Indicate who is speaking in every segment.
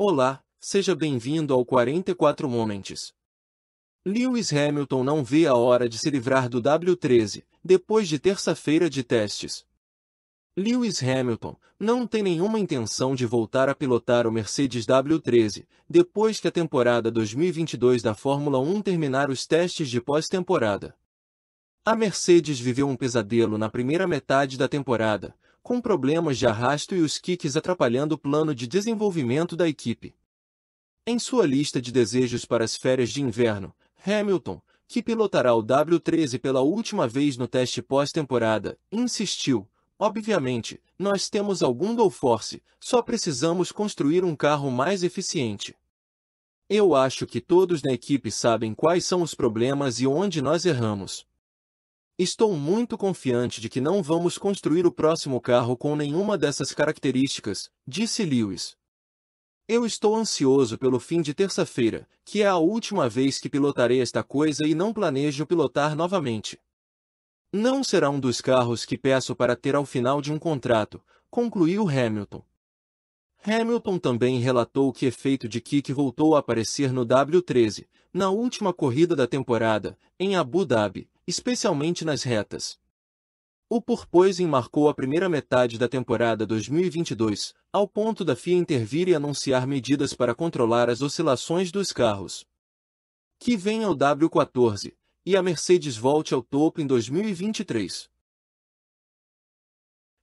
Speaker 1: Olá, seja bem-vindo ao 44 Moments. Lewis Hamilton não vê a hora de se livrar do W13, depois de terça-feira de testes. Lewis Hamilton não tem nenhuma intenção de voltar a pilotar o Mercedes W13, depois que a temporada 2022 da Fórmula 1 terminar os testes de pós-temporada. A Mercedes viveu um pesadelo na primeira metade da temporada, com problemas de arrasto e os kicks atrapalhando o plano de desenvolvimento da equipe. Em sua lista de desejos para as férias de inverno, Hamilton, que pilotará o W13 pela última vez no teste pós-temporada, insistiu: Obviamente, nós temos algum Force, só precisamos construir um carro mais eficiente. Eu acho que todos na equipe sabem quais são os problemas e onde nós erramos. Estou muito confiante de que não vamos construir o próximo carro com nenhuma dessas características, disse Lewis. Eu estou ansioso pelo fim de terça-feira, que é a última vez que pilotarei esta coisa e não planejo pilotar novamente. Não será um dos carros que peço para ter ao final de um contrato, concluiu Hamilton. Hamilton também relatou que efeito de kick voltou a aparecer no W13, na última corrida da temporada, em Abu Dhabi, especialmente nas retas. O porpoising marcou a primeira metade da temporada 2022, ao ponto da FIA intervir e anunciar medidas para controlar as oscilações dos carros. Que venha o W14, e a Mercedes volte ao topo em 2023.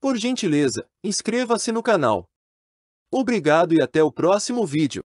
Speaker 1: Por gentileza, inscreva-se no canal Obrigado e até o próximo vídeo.